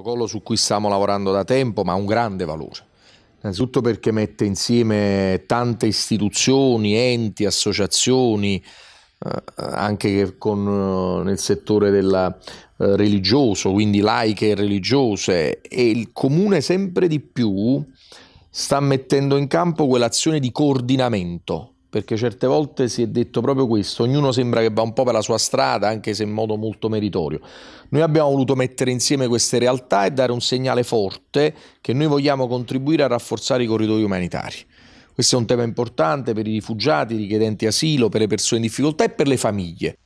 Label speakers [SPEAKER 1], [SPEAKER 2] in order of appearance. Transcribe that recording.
[SPEAKER 1] protocollo su cui stiamo lavorando da tempo, ma ha un grande valore. Innanzitutto perché mette insieme tante istituzioni, enti, associazioni, eh, anche con, eh, nel settore della, eh, religioso, quindi laiche e religiose, e il comune sempre di più sta mettendo in campo quell'azione di coordinamento perché certe volte si è detto proprio questo, ognuno sembra che va un po' per la sua strada, anche se in modo molto meritorio. Noi abbiamo voluto mettere insieme queste realtà e dare un segnale forte che noi vogliamo contribuire a rafforzare i corridoi umanitari. Questo è un tema importante per i rifugiati, i richiedenti asilo, per le persone in difficoltà e per le famiglie.